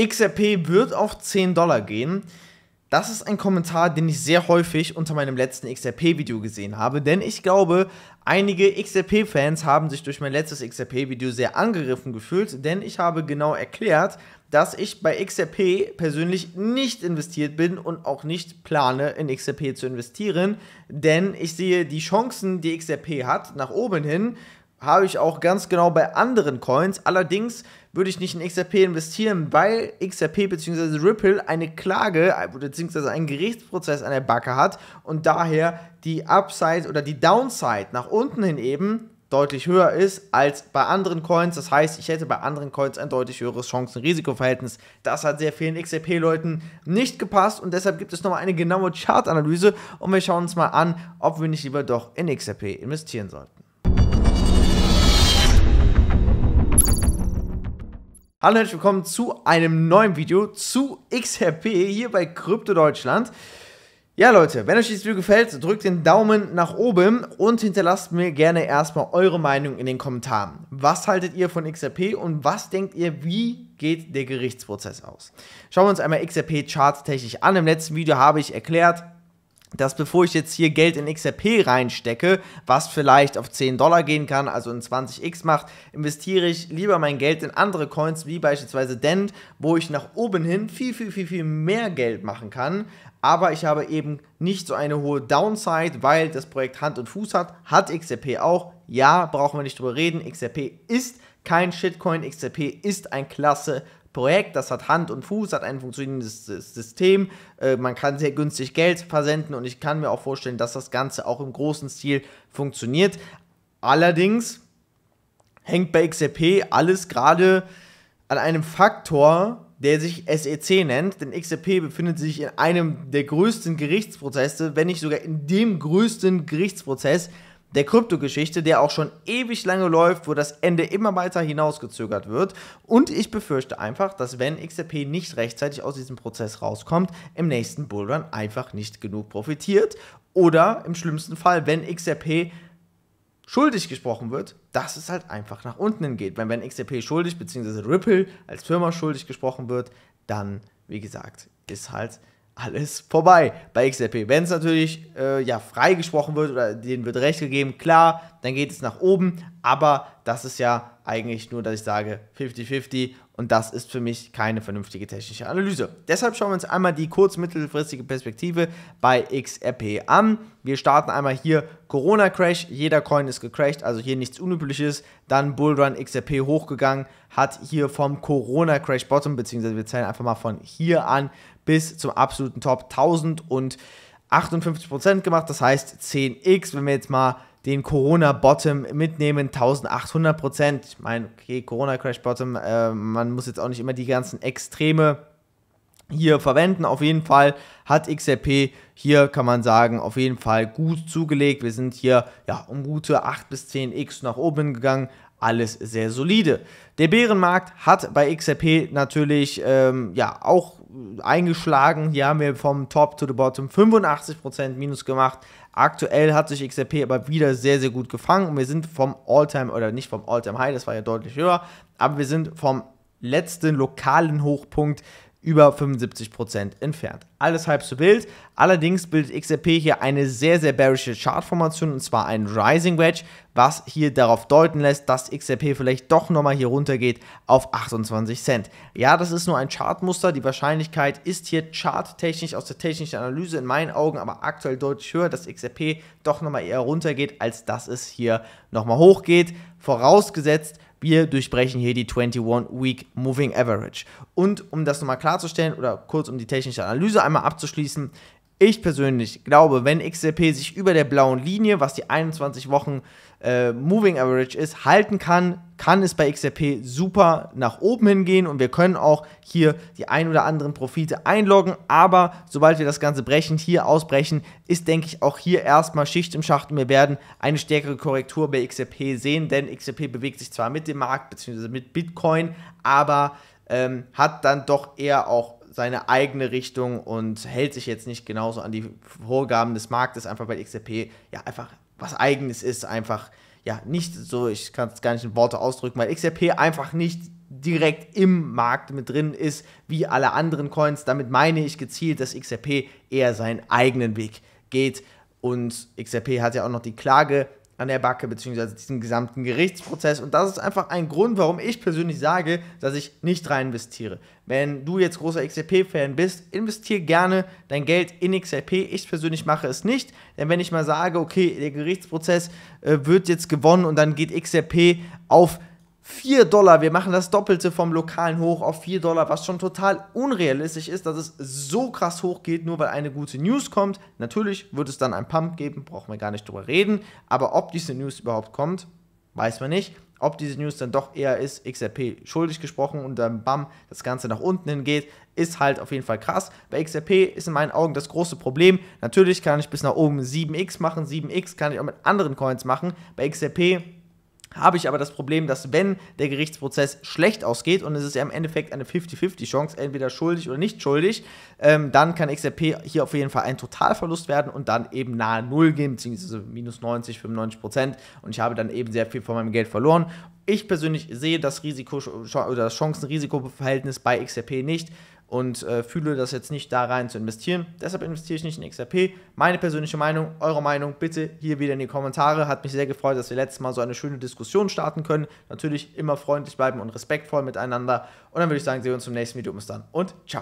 XRP wird auf 10 Dollar gehen. Das ist ein Kommentar, den ich sehr häufig unter meinem letzten XRP-Video gesehen habe, denn ich glaube, einige XRP-Fans haben sich durch mein letztes XRP-Video sehr angegriffen gefühlt, denn ich habe genau erklärt, dass ich bei XRP persönlich nicht investiert bin und auch nicht plane, in XRP zu investieren, denn ich sehe die Chancen, die XRP hat, nach oben hin habe ich auch ganz genau bei anderen Coins. Allerdings würde ich nicht in XRP investieren, weil XRP bzw. Ripple eine Klage bzw. einen Gerichtsprozess an der Backe hat und daher die Upside oder die Downside nach unten hin eben deutlich höher ist als bei anderen Coins. Das heißt, ich hätte bei anderen Coins ein deutlich höheres Chancen-Risikoverhältnis. Das hat sehr vielen XRP-Leuten nicht gepasst und deshalb gibt es nochmal eine genaue Chart-Analyse und wir schauen uns mal an, ob wir nicht lieber doch in XRP investieren sollten. Hallo und herzlich willkommen zu einem neuen Video zu XRP hier bei Krypto Deutschland. Ja Leute, wenn euch dieses Video gefällt, drückt den Daumen nach oben und hinterlasst mir gerne erstmal eure Meinung in den Kommentaren. Was haltet ihr von XRP und was denkt ihr, wie geht der Gerichtsprozess aus? Schauen wir uns einmal XRP charttechnisch an. Im letzten Video habe ich erklärt, dass bevor ich jetzt hier Geld in XRP reinstecke, was vielleicht auf 10 Dollar gehen kann, also in 20x macht, investiere ich lieber mein Geld in andere Coins wie beispielsweise Dent, wo ich nach oben hin viel, viel, viel, viel mehr Geld machen kann. Aber ich habe eben nicht so eine hohe Downside, weil das Projekt Hand und Fuß hat. Hat XRP auch. Ja, brauchen wir nicht drüber reden. XRP ist kein Shitcoin. XRP ist ein klasse Projekt, das hat Hand und Fuß, hat ein funktionierendes System, äh, man kann sehr günstig Geld versenden und ich kann mir auch vorstellen, dass das Ganze auch im großen Stil funktioniert. Allerdings hängt bei XRP alles gerade an einem Faktor, der sich SEC nennt, denn XRP befindet sich in einem der größten Gerichtsprozesse, wenn nicht sogar in dem größten Gerichtsprozess, der Kryptogeschichte, der auch schon ewig lange läuft, wo das Ende immer weiter hinausgezögert wird. Und ich befürchte einfach, dass wenn XRP nicht rechtzeitig aus diesem Prozess rauskommt, im nächsten Bullrun einfach nicht genug profitiert. Oder im schlimmsten Fall, wenn XRP schuldig gesprochen wird, dass es halt einfach nach unten geht. Weil wenn XRP schuldig bzw. Ripple als Firma schuldig gesprochen wird, dann, wie gesagt, ist halt alles vorbei bei XRP. Wenn es natürlich äh, ja, freigesprochen wird oder denen wird Recht gegeben, klar, dann geht es nach oben. Aber das ist ja eigentlich nur, dass ich sage 50-50 und das ist für mich keine vernünftige technische Analyse. Deshalb schauen wir uns einmal die kurz-mittelfristige Perspektive bei XRP an. Wir starten einmal hier Corona-Crash, jeder Coin ist gecrashed, also hier nichts Unübliches. Dann Bullrun XRP hochgegangen, hat hier vom Corona-Crash Bottom, beziehungsweise wir zählen einfach mal von hier an bis zum absoluten Top 1058% gemacht, das heißt 10x, wenn wir jetzt mal den Corona-Bottom mitnehmen, 1800 Ich meine, okay, Corona-Crash-Bottom, äh, man muss jetzt auch nicht immer die ganzen Extreme hier verwenden. Auf jeden Fall hat XRP hier, kann man sagen, auf jeden Fall gut zugelegt. Wir sind hier ja, um gute 8 bis 10x nach oben gegangen. Alles sehr solide. Der Bärenmarkt hat bei XRP natürlich ähm, ja auch eingeschlagen. Hier haben wir vom Top to the Bottom 85% Minus gemacht. Aktuell hat sich XRP aber wieder sehr, sehr gut gefangen. Und wir sind vom Alltime oder nicht vom Alltime high das war ja deutlich höher, aber wir sind vom letzten lokalen Hochpunkt über 75% entfernt. Alles halb so wild. Allerdings bildet XRP hier eine sehr, sehr bearische Chartformation und zwar ein Rising Wedge, was hier darauf deuten lässt, dass XRP vielleicht doch nochmal hier runtergeht auf 28 Cent. Ja, das ist nur ein Chartmuster. Die Wahrscheinlichkeit ist hier charttechnisch aus der technischen Analyse in meinen Augen aber aktuell deutlich höher, dass XRP doch nochmal eher runtergeht, als dass es hier nochmal hochgeht. Vorausgesetzt, wir durchbrechen hier die 21-Week Moving Average. Und um das nochmal klarzustellen oder kurz um die technische Analyse einmal abzuschließen, ich persönlich glaube, wenn XRP sich über der blauen Linie, was die 21 Wochen äh, Moving Average ist, halten kann, kann es bei XRP super nach oben hingehen und wir können auch hier die ein oder anderen Profite einloggen. Aber sobald wir das Ganze brechen, hier ausbrechen, ist, denke ich, auch hier erstmal Schicht im Schacht und wir werden eine stärkere Korrektur bei XRP sehen, denn XRP bewegt sich zwar mit dem Markt bzw. mit Bitcoin, aber ähm, hat dann doch eher auch seine eigene Richtung und hält sich jetzt nicht genauso an die Vorgaben des Marktes, einfach weil XRP ja einfach was Eigenes ist, einfach ja nicht so, ich kann es gar nicht in Worte ausdrücken, weil XRP einfach nicht direkt im Markt mit drin ist, wie alle anderen Coins. Damit meine ich gezielt, dass XRP eher seinen eigenen Weg geht. Und XRP hat ja auch noch die Klage an der Backe, beziehungsweise diesen gesamten Gerichtsprozess. Und das ist einfach ein Grund, warum ich persönlich sage, dass ich nicht rein investiere. Wenn du jetzt großer XRP-Fan bist, investiere gerne dein Geld in XRP. Ich persönlich mache es nicht, denn wenn ich mal sage, okay, der Gerichtsprozess äh, wird jetzt gewonnen und dann geht XRP auf 4 Dollar, wir machen das Doppelte vom lokalen hoch auf 4 Dollar, was schon total unrealistisch ist, dass es so krass hochgeht, nur weil eine gute News kommt. Natürlich wird es dann einen Pump geben, brauchen wir gar nicht drüber reden, aber ob diese News überhaupt kommt, weiß man nicht. Ob diese News dann doch eher ist, XRP schuldig gesprochen und dann bam, das Ganze nach unten hingeht, ist halt auf jeden Fall krass. Bei XRP ist in meinen Augen das große Problem. Natürlich kann ich bis nach oben 7x machen, 7x kann ich auch mit anderen Coins machen. Bei XRP habe ich aber das Problem, dass wenn der Gerichtsprozess schlecht ausgeht und es ist ja im Endeffekt eine 50-50-Chance, entweder schuldig oder nicht schuldig, ähm, dann kann XRP hier auf jeden Fall ein Totalverlust werden und dann eben nahe Null gehen, beziehungsweise minus 90, 95 Prozent und ich habe dann eben sehr viel von meinem Geld verloren. Ich persönlich sehe das Risiko oder das Chancen-Risiko-Verhältnis bei XRP nicht und äh, fühle das jetzt nicht da rein zu investieren. Deshalb investiere ich nicht in XRP. Meine persönliche Meinung, eure Meinung, bitte hier wieder in die Kommentare. Hat mich sehr gefreut, dass wir letztes Mal so eine schöne Diskussion starten können. Natürlich immer freundlich bleiben und respektvoll miteinander. Und dann würde ich sagen, sehen wir uns zum nächsten Video. Bis dann und ciao.